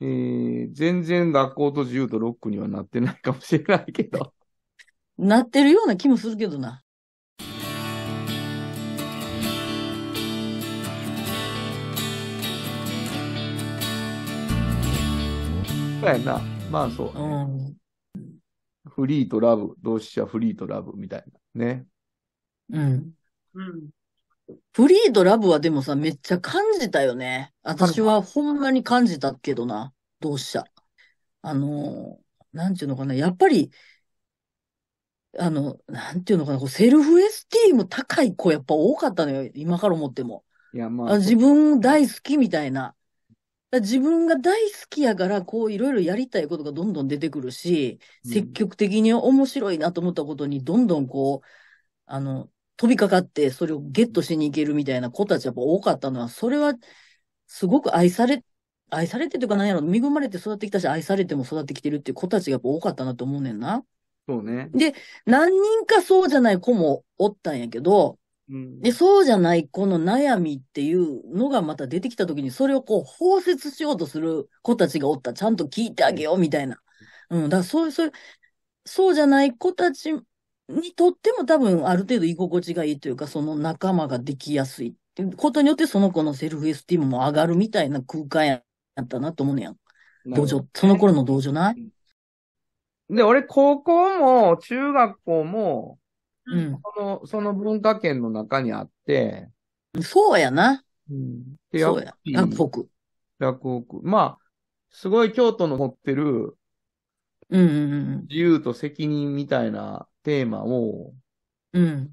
えー、全然学校と自由とロックにはなってないかもしれないけど。なってるような気もするけどな。そうやな。まあそう、うん。フリーとラブ、同志社フリーとラブみたいなね。うん。うん。フリーとラブはでもさ、めっちゃ感じたよね。私はほんまに感じたけどな、同志社。あの、なんていうのかな、やっぱり、あの、なんていうのかな、こうセルフエスティーム高い子やっぱ多かったのよ、今から思っても。いや、まあ。自分大好きみたいな。自分が大好きやから、こういろいろやりたいことがどんどん出てくるし、積極的に面白いなと思ったことにどんどんこう、あの、飛びかかってそれをゲットしに行けるみたいな子たちやっぱ多かったのは、それはすごく愛され、愛されてというか何やろ、恵まれて育ってきたし、愛されても育ってきてるっていう子たちがやっぱ多かったなと思うねんな。そうね。で、何人かそうじゃない子もおったんやけど、うん、で、そうじゃない子の悩みっていうのがまた出てきた時に、それをこう、包摂しようとする子たちがおった。ちゃんと聞いてあげようみたいな。うん、だからそういう、そういう、そうじゃない子たちにとっても多分ある程度居心地がいいというか、その仲間ができやすいっていうことによってその子のセルフエスティームも上がるみたいな空間やったなと思うねやん。道場、その頃の道場ないで、俺高校も中学校も、うん、その、その文化圏の中にあって。そうやな。うん。でそうや。洛北。洛北。まあ、すごい京都の持ってる、うんうんうん。自由と責任みたいなテーマを、うん。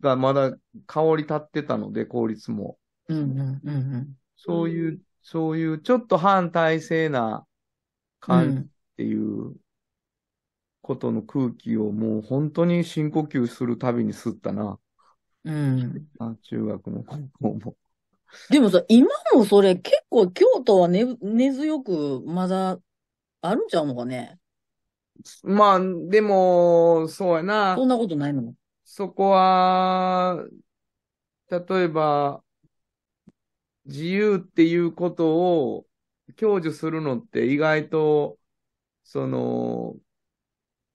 がまだ香り立ってたので、効率も。うんうんうんうん。そういう、そういうちょっと反体制な感じっていうことの空気をもう本当に深呼吸するたびに吸ったな。うん。中学の高校も。でもさ、今もそれ結構京都は根、ね、根強くまだあるんちゃうのかねまあ、でも、そうやな。そんなことないのそこは、例えば、自由っていうことを享受するのって意外と、その、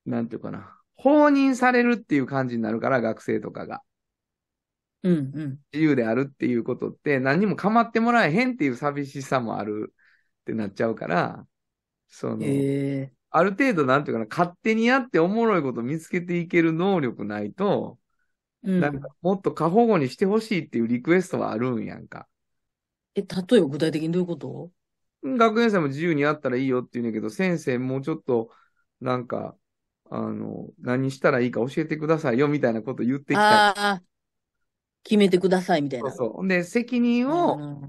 なんていうかな。放任されるっていう感じになるから、学生とかが。うんうん。自由であるっていうことって、何にも構ってもらえへんっていう寂しさもあるってなっちゃうから、その、えー、ある程度なんていうかな、勝手にやっておもろいこと見つけていける能力ないと、なんかもっと過保護にしてほしいっていうリクエストはあるんやんか。え、例えば具体的にどういうこと学園祭も自由にやったらいいよって言うんだけど、先生もうちょっと、なんか、あの、何したらいいか教えてくださいよみたいなこと言ってきた。決めてくださいみたいな。そうそう。で、責任を、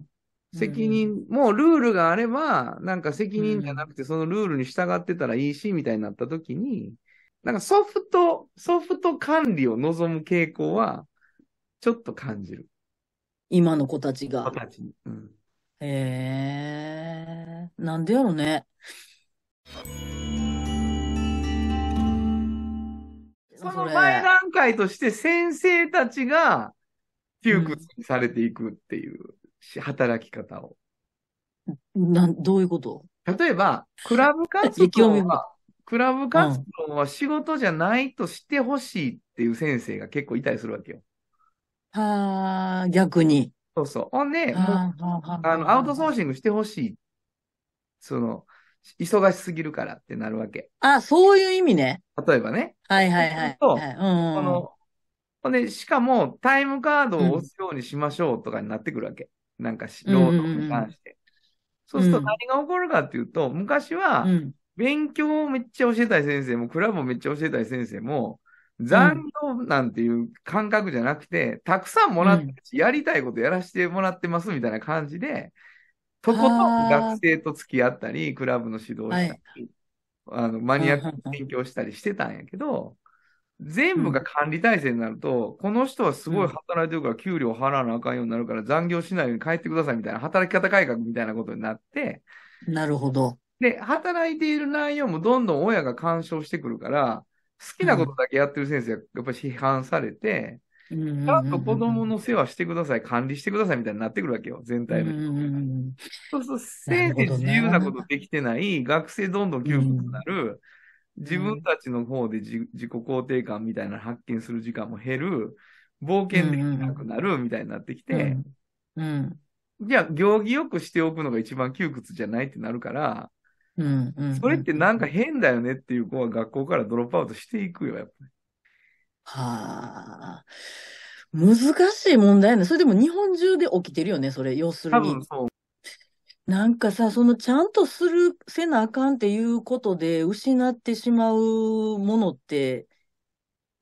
責任、もうルールがあれば、なんか責任じゃなくて、そのルールに従ってたらいいし、みたいになった時に、なんかソフト、ソフト管理を望む傾向は、ちょっと感じる。今の子たちが。子たちに。うん、へえ、なんでやろうね。その前段階として先生たちが窮屈にされていくっていう。し、働き方を。なん、どういうこと例えば、クラブ活動は、クラブ活動は仕事じゃないとしてほしいっていう先生が結構いたりするわけよ。はあ、逆に。そうそう。ほんで、あの、アウトソーシングしてほしい。その、忙しすぎるからってなるわけ。あ、そういう意味ね。例えばね。はいはいはい。そはい、うこの、ほんで、しかも、タイムカードを押すようにしましょうとかになってくるわけ。なんか労働に関して。そうすると何が起こるかっていうと、昔は、勉強をめっちゃ教えたい先生も、クラブをめっちゃ教えたい先生も、残業なんていう感覚じゃなくて、うん、たくさんもらって、やりたいことやらせてもらってますみたいな感じで、とことん学生と付き合ったり、クラブの指導したり、はい、あの、マニアックに勉強したりしてたんやけど、全部が管理体制になると、うん、この人はすごい働いてるから給料払わなあかんようになるから残業しないように帰ってくださいみたいな働き方改革みたいなことになって。なるほど。で、働いている内容もどんどん親が干渉してくるから、好きなことだけやってる先生がやっぱり批判されて、ち、ッゃんと子供の世話してください、管理してくださいみたいになってくるわけよ、全体の。そうすると、せいぜい自由なことできてない、学生どんどん窮屈になる、自分たちの方で自己肯定感みたいな発見する時間も減る、冒険できなくなるみたいになってきて、うん。じゃあ、行儀よくしておくのが一番窮屈じゃないってなるから、うんうん、うん、それってなんか変だよねっていう子は学校からドロップアウトしていくよ、やっぱり。はあ。難しい問題やね。それでも日本中で起きてるよね、それ。要するに。多分そう。なんかさ、そのちゃんとする、せなあかんっていうことで失ってしまうものって、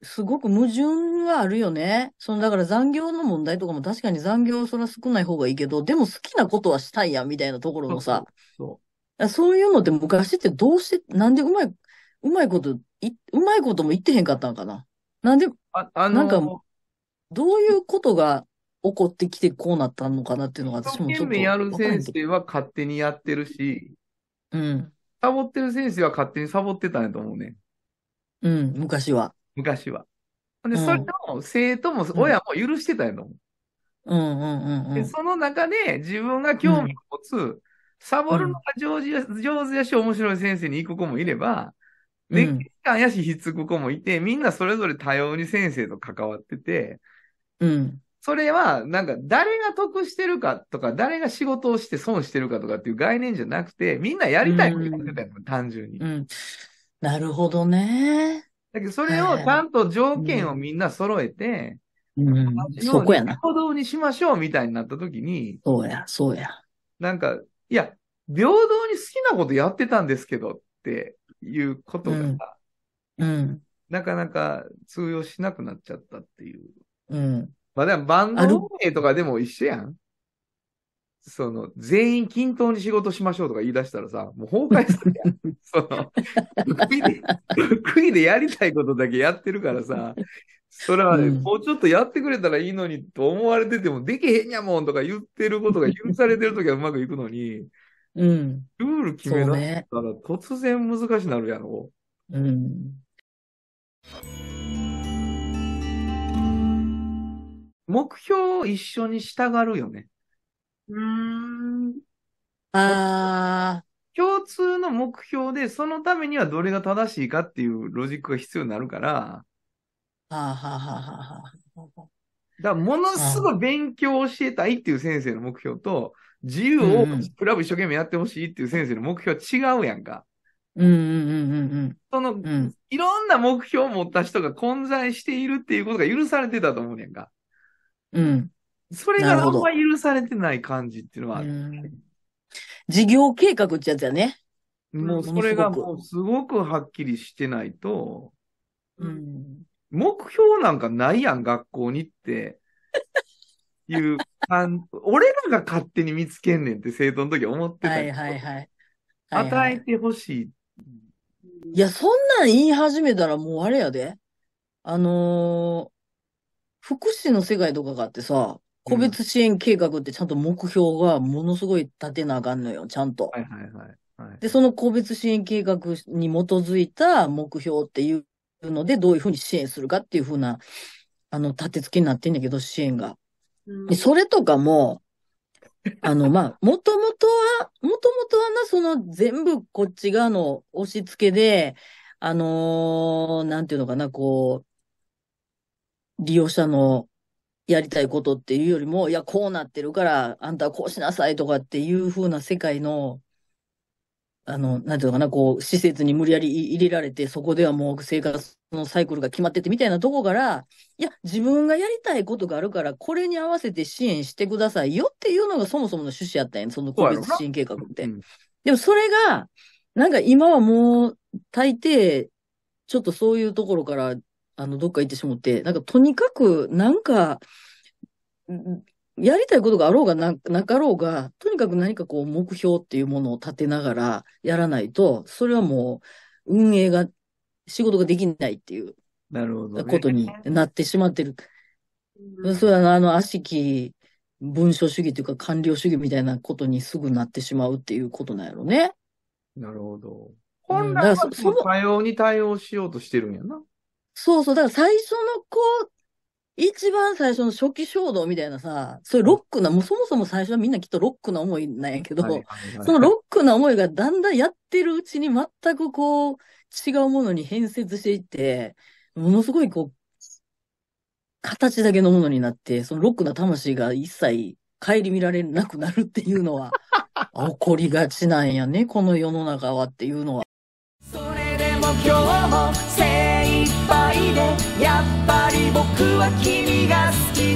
すごく矛盾があるよね。その、だから残業の問題とかも確かに残業そら少ない方がいいけど、でも好きなことはしたいやみたいなところのさ、そうそういうのって昔ってどうして、なんでうまい、うまいことい、うまいことも言ってへんかったんかな。なんで、あ、あのー、なんか、どういうことが怒ってきてこうなったのかなっていうのが私もちょっと。やる先生は勝手にやってるし、うん。サボってる先生は勝手にサボってたんやと思うね。うん、昔は。昔は。で、それを生徒も親も許してたんやと思う。うんうんうんうん、でその中で自分が興味を持つ、うん、サボるのが上手や,、上手やし面白い先生に行く子もいれば、熱血感やしひっつく子もいて、みんなそれぞれ多様に先生と関わってて、うん。それは、なんか、誰が得してるかとか、誰が仕事をして損してるかとかっていう概念じゃなくて、みんなやりたいって言ってたよ、うん、単純に。うん。なるほどね。だけど、それをちゃんと条件をみんな揃えて、うん、そこやな。平等にしましょうみたいになった時に、そうや、そうや。なんか、いや、平等に好きなことやってたんですけどっていうことが、うん、うん、なかなか通用しなくなっちゃったっていう。うん。まあでもバンド運営とかでも一緒やん。その、全員均等に仕事しましょうとか言い出したらさ、もう崩壊するやん。その、悔いで、悔いでやりたいことだけやってるからさ、それは、ねうん、もうちょっとやってくれたらいいのにと思われてても、できへんやもんとか言ってることが許されてるときはうまくいくのに、うん。ルール決めなったら突然難しくなるやろ。うん。目標を一緒にしたがるよね。うん。ああ。共通の目標で、そのためにはどれが正しいかっていうロジックが必要になるから。はあはあはあはあ。だものすごい勉強を教えたいっていう先生の目標と、自由をクラブ一生懸命やってほしいっていう先生の目標は違うやんか。うんうんうんうんその、うん、いろんな目標を持った人が混在しているっていうことが許されてたと思うねんか。うん。それがあんま許されてない感じっていうのはある。事業計画ってやつやね。もうそれがもうすごくはっきりしてないと、うん。目標なんかないやん、学校にって。いう感、俺らが勝手に見つけんねんって生徒の時思ってたいはいはい。はいはい与えてほしい。いや、そんなん言い始めたらもうあれやで。あの福祉の世界とかがあってさ、個別支援計画ってちゃんと目標がものすごい立てなあかんのよ、ちゃんと。はいはいはい。で、その個別支援計画に基づいた目標っていうので、どういうふうに支援するかっていうふうな、あの、立て付けになってんだけど、支援が。それとかも、あの、まあ、もともとは、もともとはな、その全部こっち側の押し付けで、あのー、なんていうのかな、こう、利用者のやりたいことっていうよりも、いや、こうなってるから、あんたはこうしなさいとかっていう風な世界の、あの、なんていうのかな、こう、施設に無理やり入れられて、そこではもう生活のサイクルが決まっててみたいなとこから、いや、自分がやりたいことがあるから、これに合わせて支援してくださいよっていうのがそもそもの趣旨やったんやその個別支援計画って。でもそれが、なんか今はもう、大抵、ちょっとそういうところからあの、どっか行ってしもって、なんかとにかく、なんか、やりたいことがあろうがな、なかろうが、とにかく何かこう目標っていうものを立てながらやらないと、それはもう運営が、仕事ができないっていう、なるほど、ことになってしまってる。それはあの、悪しき文書主義というか官僚主義みたいなことにすぐなってしまうっていうことなんやろね。なるほど。本来は多様に対応しようとしてるんやな。そうそう、だから最初の子、一番最初の初期衝動みたいなさ、そういうロックな、もうそもそも最初はみんなきっとロックな思いなんやけど、はいはいはいそのロックな思いがだんだんやってるうちに全くこう、違うものに変節していって、ものすごいこう、形だけのものになって、そのロックな魂が一切顧みられなくなるっていうのは、起こりがちなんやね、この世の中はっていうのは。それでも今日もでやっぱり僕は君が好きだ